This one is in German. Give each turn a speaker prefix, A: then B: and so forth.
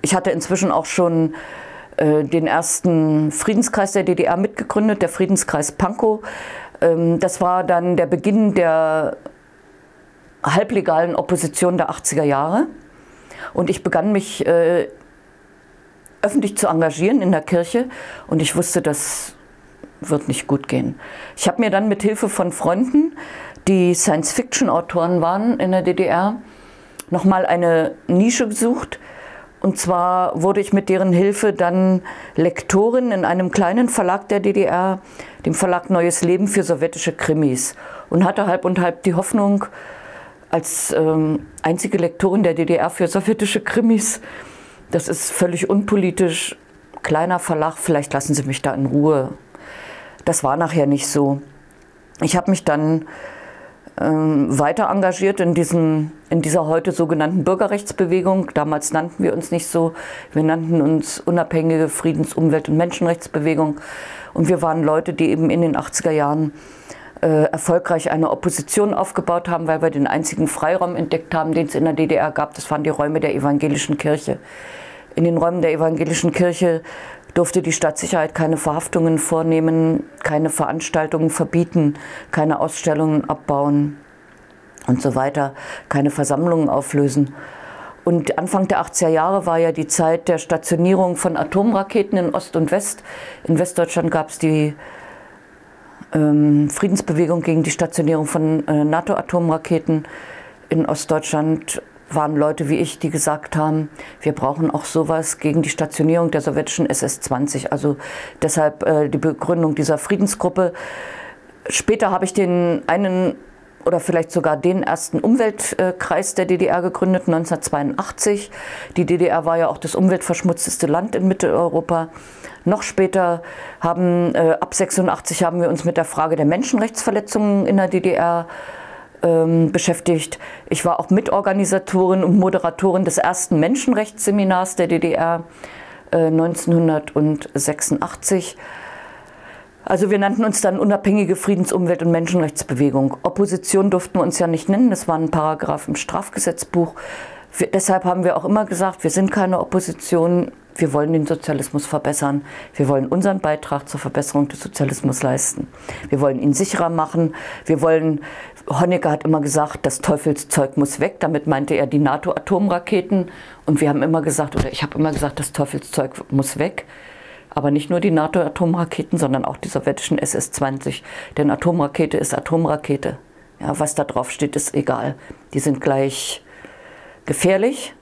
A: Ich hatte inzwischen auch schon äh, den ersten Friedenskreis der DDR mitgegründet, der Friedenskreis Pankow. Ähm, das war dann der Beginn der halblegalen Opposition der 80er Jahre. Und ich begann mich äh, öffentlich zu engagieren in der Kirche und ich wusste, das wird nicht gut gehen. Ich habe mir dann mit Hilfe von Freunden, die Science-Fiction-Autoren waren in der DDR, nochmal eine Nische gesucht, und zwar wurde ich mit deren Hilfe dann Lektorin in einem kleinen Verlag der DDR, dem Verlag Neues Leben für sowjetische Krimis. Und hatte halb und halb die Hoffnung, als ähm, einzige Lektorin der DDR für sowjetische Krimis, das ist völlig unpolitisch, kleiner Verlag, vielleicht lassen Sie mich da in Ruhe. Das war nachher nicht so. Ich habe mich dann ähm, weiter engagiert in, diesem, in dieser heute sogenannten Bürgerrechtsbewegung. Damals nannten wir uns nicht so, wir nannten uns unabhängige Friedens-, Umwelt- und Menschenrechtsbewegung. Und wir waren Leute, die eben in den 80er Jahren äh, erfolgreich eine Opposition aufgebaut haben, weil wir den einzigen Freiraum entdeckt haben, den es in der DDR gab. Das waren die Räume der evangelischen Kirche. In den Räumen der evangelischen Kirche durfte die Stadtsicherheit keine Verhaftungen vornehmen, keine Veranstaltungen verbieten, keine Ausstellungen abbauen und so weiter, keine Versammlungen auflösen. Und Anfang der 80er Jahre war ja die Zeit der Stationierung von Atomraketen in Ost und West. In Westdeutschland gab es die ähm, Friedensbewegung gegen die Stationierung von äh, NATO-Atomraketen. In Ostdeutschland waren Leute wie ich, die gesagt haben, wir brauchen auch sowas gegen die Stationierung der sowjetischen SS-20. Also deshalb äh, die Begründung dieser Friedensgruppe. Später habe ich den einen oder vielleicht sogar den ersten Umweltkreis der DDR gegründet, 1982. Die DDR war ja auch das umweltverschmutzteste Land in Mitteleuropa. Noch später haben, äh, ab 86 haben wir uns mit der Frage der Menschenrechtsverletzungen in der DDR äh, ähm, beschäftigt. Ich war auch Mitorganisatorin und Moderatorin des ersten Menschenrechtsseminars der DDR äh, 1986. Also wir nannten uns dann unabhängige Friedens-, Umwelt- und Menschenrechtsbewegung. Opposition durften wir uns ja nicht nennen, das war ein Paragraph im Strafgesetzbuch. Wir, deshalb haben wir auch immer gesagt, wir sind keine Opposition, wir wollen den Sozialismus verbessern. Wir wollen unseren Beitrag zur Verbesserung des Sozialismus leisten. Wir wollen ihn sicherer machen. Wir wollen, Honecker hat immer gesagt, das Teufelszeug muss weg. Damit meinte er die NATO-Atomraketen. Und wir haben immer gesagt, oder ich habe immer gesagt, das Teufelszeug muss weg aber nicht nur die NATO-Atomraketen, sondern auch die sowjetischen SS-20. Denn Atomrakete ist Atomrakete. Ja, was da drauf steht, ist egal. Die sind gleich gefährlich